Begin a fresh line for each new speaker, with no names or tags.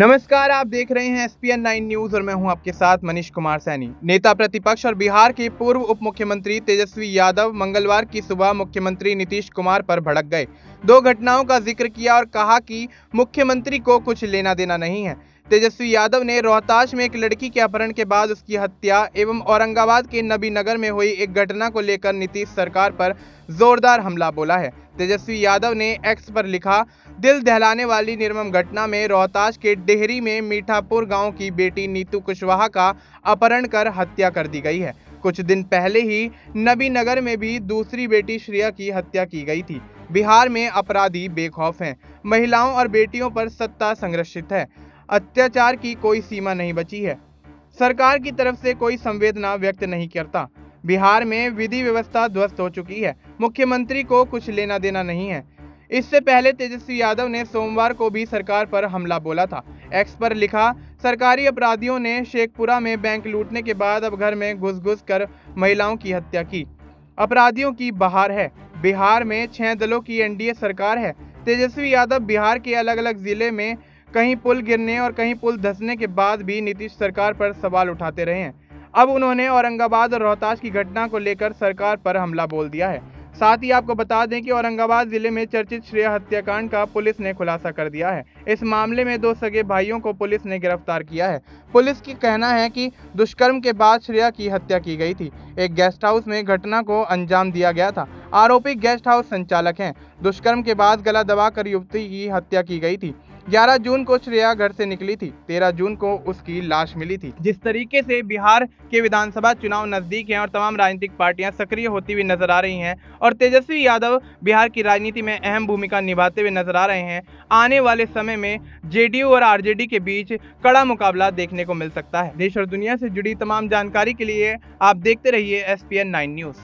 नमस्कार आप देख रहे हैं S P N nine news और मैं हूं आपके साथ मनीष कुमार सैनी नेता प्रतिपक्ष और बिहार के पूर्व उप मुख्यमंत्री तेजस्वी यादव मंगलवार की सुबह मुख्यमंत्री नीतीश कुमार पर भड़क गए दो घटनाओं का जिक्र किया और कहा कि मुख्यमंत्री को कुछ लेना देना नहीं है तेजस्वी यादव ने रोहतास में एक लड़की के अपहरण के बाद उसकी हत्या एवं औरंगाबाद के नबीनगर में हुई एक घटना को लेकर नीतीश सरकार पर जोरदार हमला बोला है तेजस्वी यादव ने एक्स पर लिखा दिल दहलाने वाली निर्मम घटना में रोहताश के डेहरी में मीठापुर गांव की बेटी नीतू कुशवाहा का अपहरण कर हत्या कर दी गई है कुछ दिन पहले ही नबीनगर में भी दूसरी बेटी श्रेया की हत्या की गई थी बिहार में अपराधी बेखौफ हैं महिलाओं और बेटियों पर सत्ता संरक्षित है अत्याचार की कोई सीमा नहीं बची है सरकार की तरफ से कोई संवेदना व्यक्त नहीं करता बिहार में विधि व्यवस्था ध्वस्त हो चुकी है मुख्यमंत्री को कुछ लेना देना नहीं है इससे पहले तेजस्वी यादव ने सोमवार को भी सरकार पर हमला बोला था एक्स पर लिखा सरकारी अपराधियों ने शेखपुरा में बैंक लूटने के बाद अब घर में घुस घुस कर महिलाओं की हत्या की अपराधियों की बहार है बिहार में छह दलों की एनडीए सरकार है तेजस्वी यादव बिहार के अलग अलग जिले में कहीं पुल गिरने और कहीं पुल धसने के बाद भी नीतीश सरकार पर सवाल उठाते रहे हैं अब उन्होंने औरंगाबाद और रोहतास की घटना को लेकर सरकार पर हमला बोल दिया है साथ ही आपको बता दें कि औरंगाबाद जिले में चर्चित श्रेय हत्याकांड का पुलिस ने खुलासा कर दिया है इस मामले में दो सगे भाइयों को पुलिस ने गिरफ्तार किया है पुलिस की कहना है कि दुष्कर्म के बाद श्रेया की हत्या की गई थी एक गेस्ट हाउस में घटना को अंजाम दिया गया था आरोपी गेस्ट हाउस संचालक हैं दुष्कर्म के बाद गला दबाकर युवती की हत्या की गई थी 11 जून को श्रेया घर से निकली थी 13 जून को उसकी लाश मिली थी जिस तरीके से बिहार के विधानसभा चुनाव नजदीक हैं और तमाम राजनीतिक पार्टियां सक्रिय होती हुई नजर आ रही हैं और तेजस्वी यादव बिहार की राजनीति में अहम भूमिका निभाते हुए नजर आ रहे हैं आने वाले समय में जेडीयू और आरजेडी के बीच कड़ा मुकाबला देखने को मिल सकता है देश और दुनिया से जुड़ी तमाम जानकारी के लिए आप देखते रहिए एस पी न्यूज